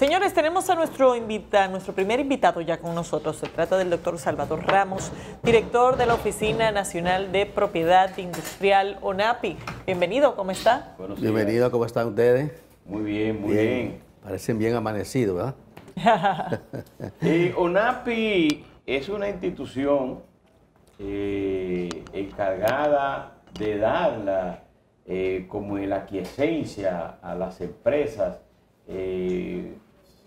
Señores, tenemos a nuestro, nuestro primer invitado ya con nosotros. Se trata del doctor Salvador Ramos, director de la Oficina Nacional de Propiedad Industrial ONAPI. Bienvenido, ¿cómo está? Bienvenido, ¿cómo están ustedes? Muy bien, muy bien. Parecen bien amanecidos, ¿verdad? ONAPI es una institución eh, encargada de darla eh, la, como la quiesencia a las empresas eh,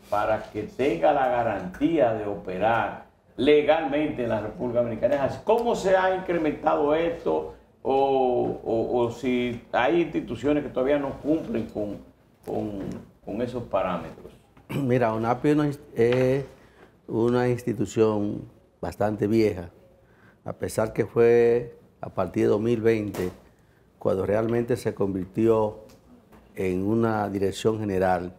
para que tenga la garantía de operar legalmente en la República Dominicana. ¿Cómo se ha incrementado esto? O, si hay instituciones que todavía no cumplen con, con, con esos parámetros. Mira, ONAPI es una institución bastante vieja, a pesar que fue a partir de 2020 cuando realmente se convirtió en una dirección general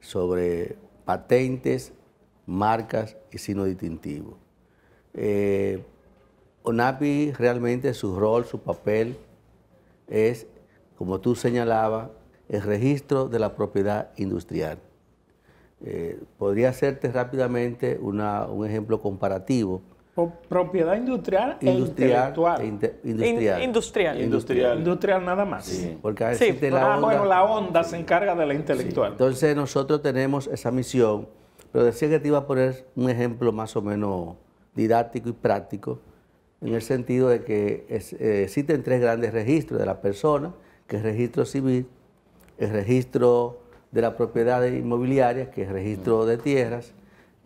sobre patentes, marcas y signos distintivos. Eh, ONAPI realmente su rol, su papel es, como tú señalabas, el registro de la propiedad industrial. Eh, podría hacerte rápidamente un ejemplo comparativo Propiedad industrial, e intelectual. E industrial. industrial. industrial. nada más. Porque a la ah, onda, la onda se encarga de la intelectual. Entonces nosotros tenemos esa misión, pero decía que te iba a poner un ejemplo más o menos didáctico y práctico, en el sentido de que eh, existen tres grandes registros de las personas que es registro civil, el registro de la propiedad inmobiliaria, que es registro de tierras,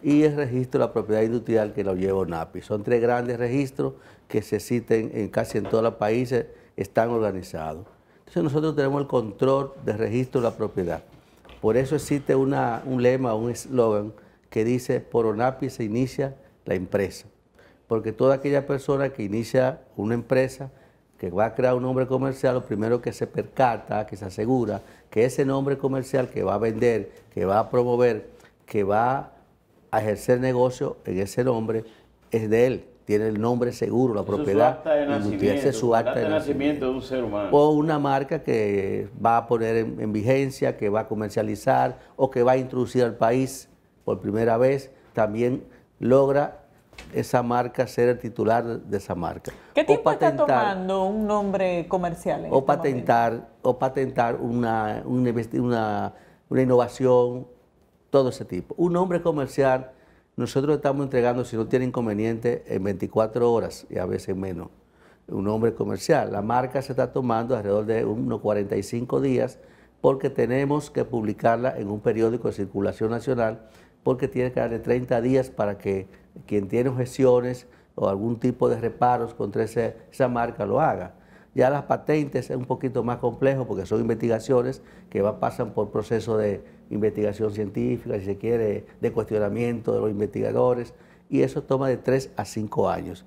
y el registro de la propiedad industrial que lo lleva ONAPI, Son tres grandes registros que se citen en casi en todos los países, están organizados. Entonces nosotros tenemos el control de registro de la propiedad. Por eso existe un lema, un eslogan que dice, por ONAPI se inicia la empresa. Porque toda aquella persona que inicia una empresa, que va a crear un nombre comercial, lo primero que se percata, que se asegura que ese nombre comercial que va a vender, que va a promover, que va a a ejercer negocio en ese nombre es de él. Tiene el nombre seguro, la propiedad. de es su acta de nacimiento. de un ser humano. O una marca que va a poner en, vigencia, que va a comercializar o que va a introducir al país por primera vez, también logra esa marca, ser el titular de esa marca. ¿Qué tipo está tomando un nombre comercial? o, este patentar, o patentar una, una, una, una innovación, todo ese tipo. Un hombre comercial, nosotros estamos entregando, si no tiene inconveniente, en 24 horas y a veces menos. Un hombre comercial. La marca se está tomando alrededor de unos 45 días porque tenemos que publicarla en un periódico de circulación nacional porque tiene que darle 30 días para que quien tiene objeciones o algún tipo de reparos contra esa marca lo haga. Ya las patentes es un poquito más complejo porque son investigaciones que pasan por proceso de, investigación científica, si se quiere, de cuestionamiento de los investigadores, y eso toma de 3 a 5 años.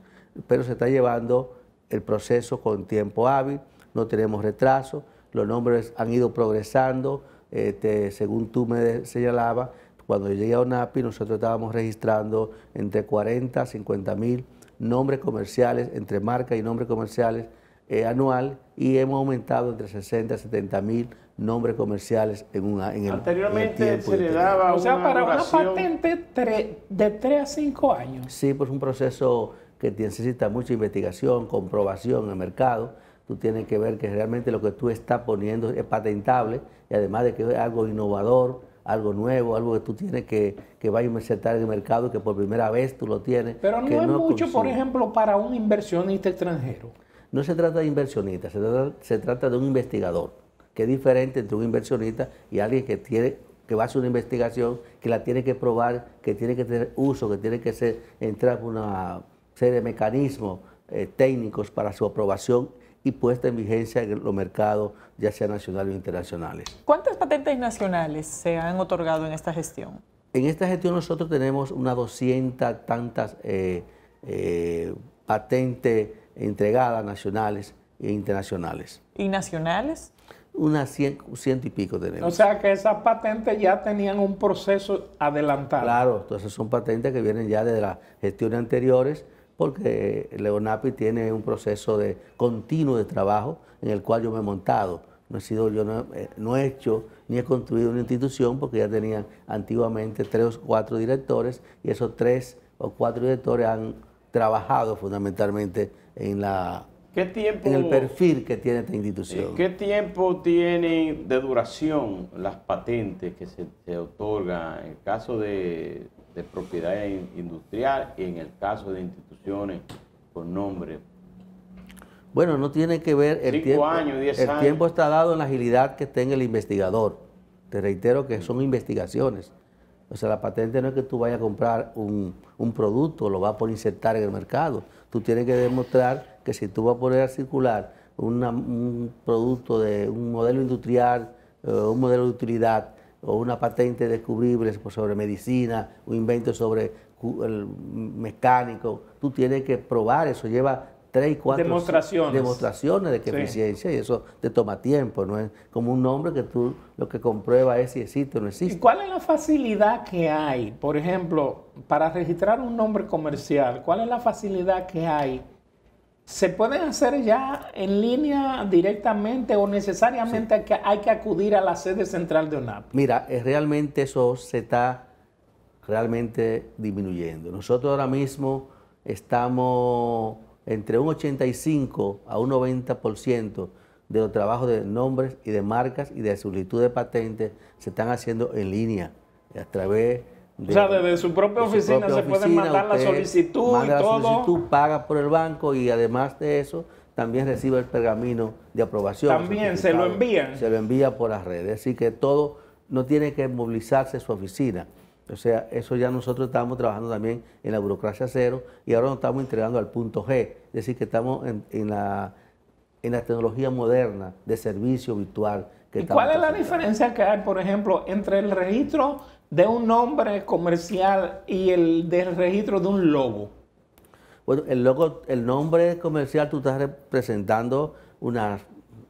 Pero se está llevando el proceso con tiempo hábil, no tenemos retraso, los nombres han ido progresando, este, según tú me señalabas, cuando yo llegué a Unapi nosotros estábamos registrando entre 40 a 50 mil nombres comerciales, entre marcas y nombres comerciales eh, anual y hemos aumentado entre 60 a 70 mil nombres comerciales en, un en el Anteriormente se le daba O sea, para una patente de 3 a 5 años. Sí, pues un proceso que necesita mucha investigación, comprobación en el mercado. Tú tienes que ver que realmente lo que tú estás poniendo es patentable y además de que es algo innovador, algo nuevo, algo que tú tienes que, que vaya a insertar en el mercado que por primera vez tú lo tienes. Pero no es mucho, por ejemplo, para un inversionista extranjero. No se trata de inversionistas, se trata, de un investigador, que es diferente entre un inversionista y alguien que tiene que va a hacer una investigación, que la tiene que probar, que tiene que tener uso, que tiene que ser, entrar con una serie de mecanismos eh, técnicos para su aprobación y puesta en vigencia en los mercados, ya sea nacionales o internacionales. ¿Cuántas patentes nacionales se han otorgado en esta gestión? En esta gestión nosotros tenemos unas 200 tantas eh, eh patentes entregadas nacionales e internacionales. ¿Y nacionales? Unas cien, ciento y pico tenemos. O sea que esas patentes ya tenían un proceso adelantado. Claro, entonces son patentes que vienen ya de las gestiones anteriores, porque Leonapi tiene un proceso de continuo de trabajo en el cual yo me he montado. No he sido, yo no, eh, no he hecho ni he construido una institución porque ya tenían antiguamente tres o cuatro directores y esos tres o cuatro directores han trabajado fundamentalmente en la en el perfil que tiene esta institución. ¿Qué tiempo tienen de duración las patentes que se, otorgan en el caso de, propiedad industrial y en el caso de instituciones con nombre? Bueno, no tiene que ver el tiempo. Años, el tiempo está dado en la agilidad que tenga el investigador. Te reitero que son investigaciones. O sea, la patente no es que tú vayas a comprar un, producto, lo vas a poner insertar en el mercado. Tú tienes que demostrar que si tú vas a poner a circular un producto de un modelo industrial, eh, un modelo de utilidad o una patente descubrible sobre medicina, un invento sobre mecánico, tú tienes que probar eso, lleva tres y cuatro demostraciones, demostraciones de que eficiencia y eso te toma tiempo, no es como un nombre que tú lo que comprueba es si existe o no existe. ¿Y cuál es la facilidad que hay, por ejemplo, para registrar un nombre comercial? ¿Cuál es la facilidad que hay? ¿Se pueden hacer ya en línea directamente o necesariamente hay que acudir a la sede central de UNAP? Mira, eh, realmente eso se está realmente disminuyendo. Nosotros ahora mismo estamos entre un 85 a un 90% de los trabajos de nombres y de marcas y de solicitud de patentes se están haciendo en línea, a través de... O sea, desde su propia oficina se puede mandar la solicitud y todo. La solicitud, paga por el banco y además de eso también recibe el pergamino de aprobación. También se lo envían. Se lo envía por las redes, así que todo no tiene que movilizarse su oficina. O sea, eso ya nosotros estamos trabajando también en la burocracia cero y ahora nos estamos entregando al punto G, es decir, que estamos en, la, en la tecnología moderna de servicio virtual. ¿Y cuál es la diferencia que hay, por ejemplo, entre el registro de un nombre comercial y el del registro de un logo? Bueno, el, logo, el nombre comercial tú estás representando una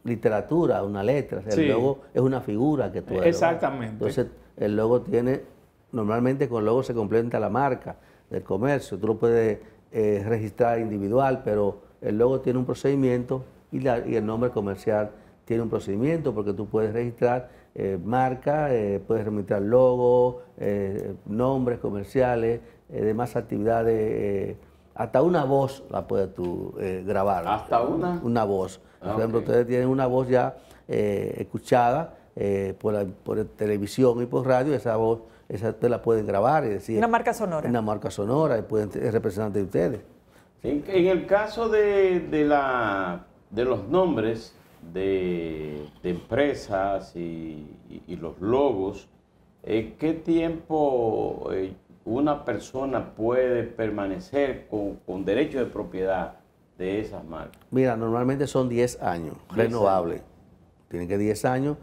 literatura, una letra. El logo es una figura que tú eres. Exactamente. Entonces, el logo tiene normalmente con logo se complementa la marca del comercio. Tú lo puedes eh, registrar individual, pero el logo tiene un procedimiento y, el nombre comercial tiene un procedimiento porque tú puedes registrar eh, marca, eh, puedes registrar logo, nombres comerciales, demás actividades. hasta una voz la puedes grabar. ¿Hasta una? Una voz. Ah, por ejemplo, ustedes tienen una voz ya escuchada por, por televisión y por radio, esa voz esa usted la pueden grabar y decir... Una marca sonora. Una marca sonora, y pueden, es representante de ustedes. en el caso de, la, de los nombres de, empresas y, los logos, eh, ¿qué tiempo eh, una persona puede permanecer con, con derecho de propiedad de esas marcas? Mira, normalmente son 10 años, renovables. Tienen que 10 años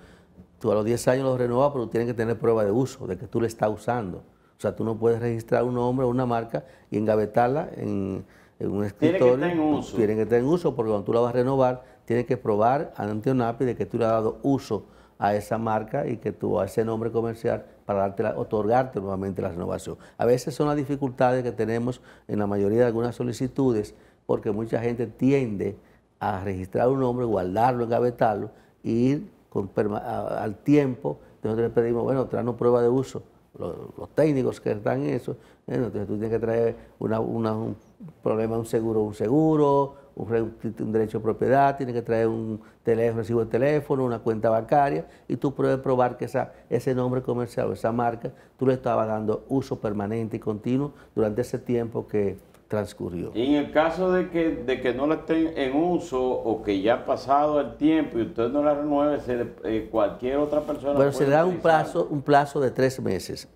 Tú a los 10 años lo renovas, pero tienes que tener prueba de uso, de que tú le estás usando. O sea, tú no puedes registrar un nombre o una marca y engavetarla en, un escritorio. Tiene que estar en uso. Tiene que estar en uso, porque cuando tú la vas a renovar, tienes que probar ante API de que tú le has dado uso a esa marca y que tú a ese nombre comercial para darte otorgarte nuevamente la renovación. A veces son las dificultades que tenemos en la mayoría de algunas solicitudes porque mucha gente tiende a registrar un nombre, guardarlo, engavetarlo e ir con, al tiempo. Nosotros le pedimos, bueno, traernos prueba de uso. Los, técnicos que están en eso, bueno, entonces tú tienes que traer un problema, un seguro, un seguro, un, derecho de propiedad, tienes que traer un teléfono, recibo de teléfono, una cuenta bancaria, y tú puedes probar que esa, ese nombre comercial esa marca, tú le estabas dando uso permanente y continuo durante ese tiempo que, transcurrió. en el caso de que, de que no la estén en uso o que ya ha pasado el tiempo y usted no la renueve, eh, cualquier otra persona. Bueno, se le da un plazo, un plazo de tres meses.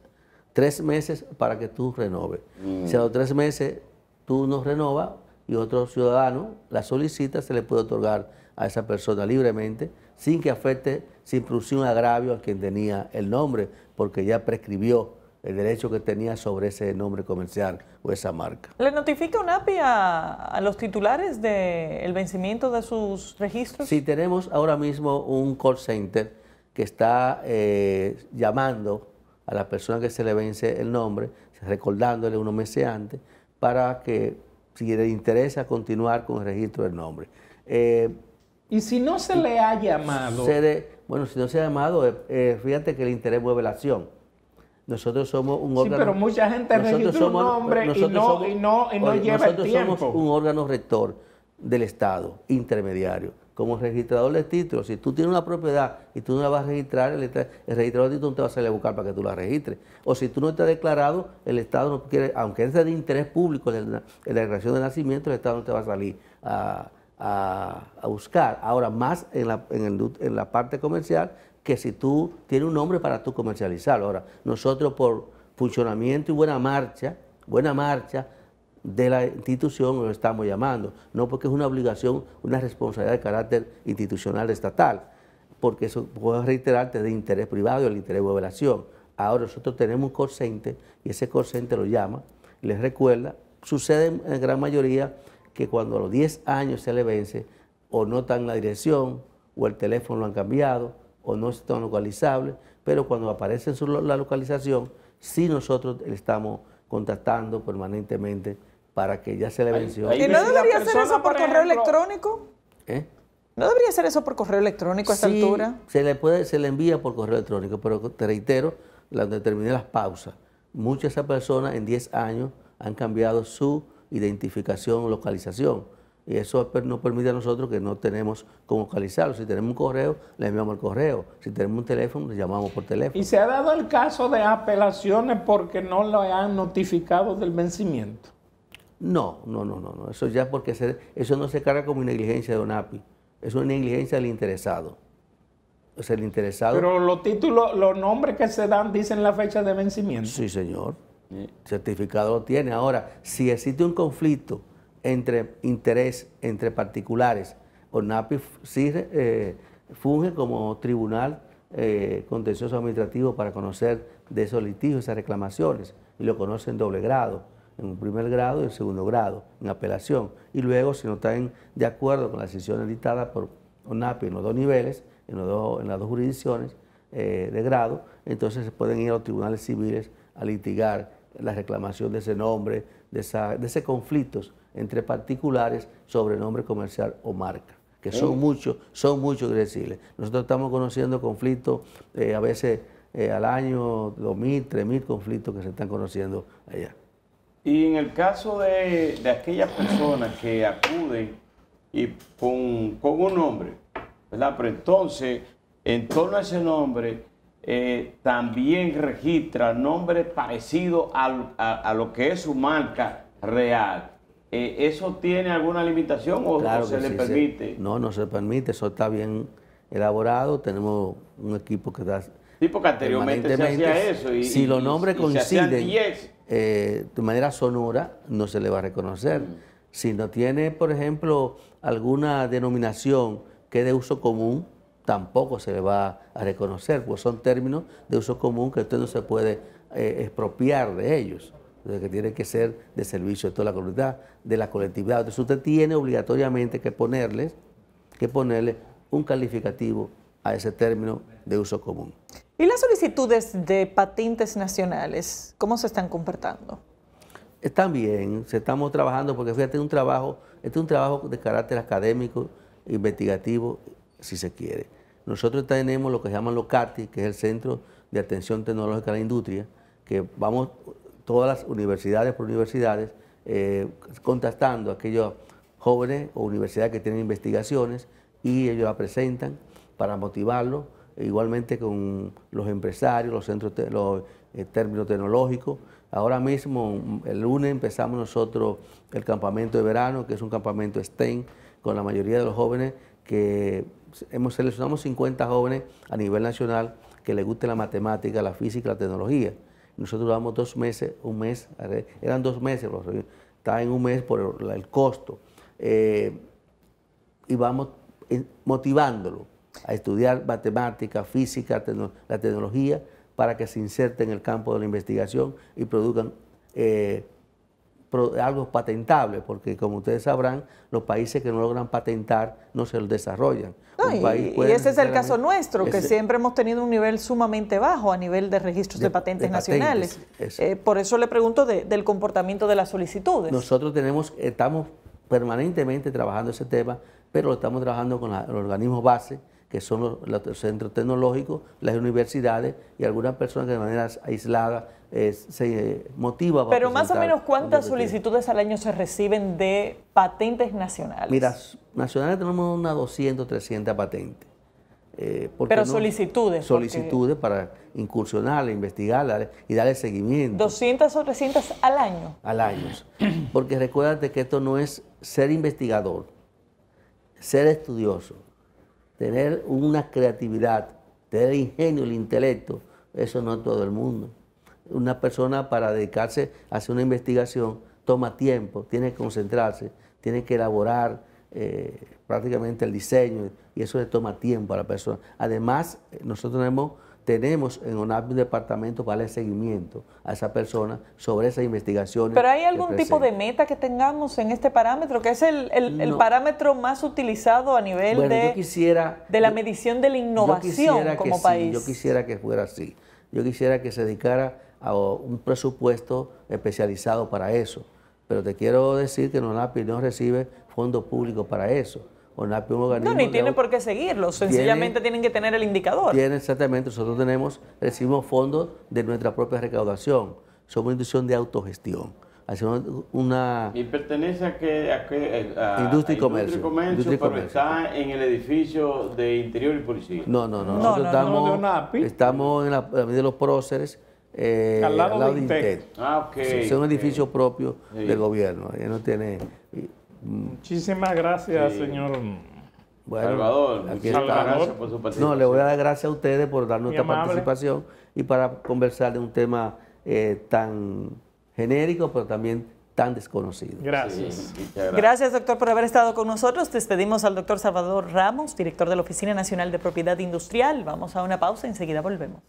Tres meses para que tú renoves. Mm. Si a los tres meses tú no renovas y otro ciudadano la solicita, se le puede otorgar a esa persona libremente, sin que afecte, sin producir un agravio a quien tenía el nombre, porque ya prescribió el derecho que tenía sobre ese nombre comercial o esa marca. ¿Le notifica UNAPI a, a los titulares del vencimiento de sus registros? Sí, tenemos ahora mismo un call center que está eh, llamando a la persona que se le vence el nombre, recordándole unos meses antes, para que si le interesa continuar con el registro del nombre. Eh, y si no se le ha llamado. bueno, si no se ha llamado, eh, fíjate que el interés mueve la acción. Nosotros somos un órgano. Sí, pero mucha gente un nombre y no, y no, no lleva órgano rector del Estado, intermediario. Como registrador de títulos, si tú tienes una propiedad y tú no la vas a registrar, el, registrador de títulos no te va a salir a buscar para que tú la registres. O si tú no estás declarado, el Estado no quiere, aunque sea de interés público en la declaración de nacimiento, el Estado no te va a salir a, buscar. Ahora, más en la, en, en la parte comercial, que si tú tienes un nombre para tú comercializarlo. Ahora, nosotros por funcionamiento y buena marcha, buena marcha de la institución lo estamos llamando, no porque es una obligación, una responsabilidad de carácter institucional estatal, porque eso, puede reiterarte, de interés privado y el interés de población. Ahora nosotros tenemos un corsente y ese corsente lo llama, les recuerda, sucede en gran mayoría que cuando a los 10 años se le vence, o no la dirección, o el teléfono lo han cambiado, o no están localizables, pero cuando aparece la localización, sí nosotros le estamos contactando permanentemente para que ya se le venció. ¿Y ¿Eh? no debería hacer eso por, correo electrónico? ¿No debería ser eso por correo electrónico a esta altura? Se le, puede, se le envía por correo electrónico, pero te reitero, donde terminé las pausas. Muchas de esas personas en 10 años han cambiado su identificación, o localización y eso nos permite a nosotros que no tenemos cómo localizarlo. Si tenemos un correo, le enviamos el correo. Si tenemos un teléfono, le llamamos por teléfono. ¿Y se ha dado el caso de apelaciones porque no lo han notificado del vencimiento? No, no, no, no. Eso ya porque eso no se carga como negligencia de ONAPI. es una negligencia del interesado. O el interesado... Pero los títulos, los nombres que se dan dicen la fecha de vencimiento. Sí, señor. certificado lo tiene. Ahora, si existe un conflicto entre interés entre particulares. ONAPI eh, funge como tribunal eh, contencioso administrativo para conocer de esos litigios, esas reclamaciones, y lo conoce en doble grado, en un primer grado y en segundo grado, en apelación. Y luego, si no están de acuerdo con la decisión dictadas por ONAPI en los dos niveles, en, en las dos jurisdicciones eh, de grado, entonces se pueden ir a los tribunales civiles a litigar la reclamación de ese nombre, de, ese conflictos entre particulares sobre nombre comercial o marca que son muchos, son muchos decirles Nosotros estamos conociendo conflictos eh, a veces eh, al año, 2.000, 3.000 conflictos que se están conociendo allá. Y en el caso de, de aquellas personas que acuden y con, con, un nombre, ¿verdad? Pero entonces, en torno a ese nombre, eh, también registra nombres parecidos a, lo que es su marca real. Eh, ¿Eso tiene alguna limitación o, no se le permite? no, no se permite, eso está bien elaborado, tenemos un equipo que da... Sí, anteriormente eso. si los nombres coinciden eh, de manera sonora, no se le va a reconocer. Mm. Si no tiene, por ejemplo, alguna denominación que es de uso común, tampoco se le va a reconocer, pues son términos de uso común que usted no se puede eh, expropiar de ellos, de que tiene que ser de servicio de toda la comunidad, de la colectividad. Entonces usted tiene obligatoriamente que ponerle... que ponerle un calificativo a ese término de uso común. ¿Y las solicitudes de patentes nacionales, cómo se están comportando? Están bien, se estamos trabajando porque fíjate, un trabajo, este es un trabajo de carácter académico, investigativo, si se quiere. Nosotros tenemos lo que se llama LOCATI, que es el Centro de Atención Tecnológica a la Industria, que vamos todas las universidades por universidades eh, contactando a aquellos jóvenes o universidades que tienen investigaciones y ellos la presentan para motivarlo, e igualmente con los empresarios, los centros, los eh, términos tecnológicos. Ahora mismo, el lunes empezamos nosotros el campamento de verano, que es un campamento STEM, con la mayoría de los jóvenes que hemos seleccionado 50 jóvenes a nivel nacional que les guste la matemática, la física, la tecnología. Nosotros damos dos meses, un mes, eran dos meses, está en un mes por el, costo. Eh, y vamos eh, motivándolo a estudiar matemática, física, la tecnología, para que se inserte en el campo de la investigación y produzcan eh, algo patentable, porque como ustedes sabrán, los países que no logran patentar no se los desarrollan. y, ese es el caso nuestro, que siempre hemos tenido un nivel sumamente bajo a nivel de registros de, patentes nacionales. Eh, por eso le pregunto del comportamiento de las solicitudes. Nosotros tenemos, estamos permanentemente trabajando ese tema, pero lo estamos trabajando con la, organismo organismos base que son los, centros tecnológicos, las universidades y algunas personas que de manera aislada eh, se motiva. Para Pero más o menos cuántas solicitudes al año se reciben de patentes nacionales. Mira, nacionales tenemos unas 200, 300 patentes. Eh, Pero solicitudes. Solicitudes para incursionar, investigar y darle seguimiento. 200 o 300 al año. Al año. Porque recuérdate que esto no es ser investigador, ser estudioso tener una creatividad, tener ingenio, el intelecto, eso no es todo el mundo. Una persona para dedicarse a hacer una investigación toma tiempo, tiene que concentrarse, tiene que elaborar eh, prácticamente el diseño y eso le toma tiempo a la persona. Además, nosotros tenemos tenemos en un departamento para el seguimiento a esa persona sobre esas investigaciones. Pero hay algún tipo de meta que tengamos en este parámetro, que es el, parámetro más utilizado a nivel de, la medición de la innovación como país. yo quisiera que fuera así. Yo quisiera que se dedicara a un presupuesto especializado para eso. Pero te quiero decir que ONAPI no recibe fondos públicos para eso un No, ni tienen por qué seguirlo, sencillamente tienen que tener el indicador. Tienen exactamente, nosotros tenemos, recibimos fondos de nuestra propia recaudación, somos una institución de autogestión. Hacemos una... ¿Y pertenece a qué? A eh, industria, y comercio, industria y comercio. está en el edificio de Interior y Policía. No, no, no. nosotros estamos, estamos en la, de los próceres. Eh, al, lado Ah, Es un edificio propio del gobierno. no tiene... Muchísimas gracias, señor. Salvador, No, le voy a dar gracias a ustedes por darnos esta participación y para conversar de un tema eh, tan genérico, pero también tan desconocido. Gracias. gracias. doctor, por haber estado con nosotros. Despedimos al doctor Salvador Ramos, director de la Oficina Nacional de Propiedad Industrial. Vamos a una pausa, y enseguida volvemos.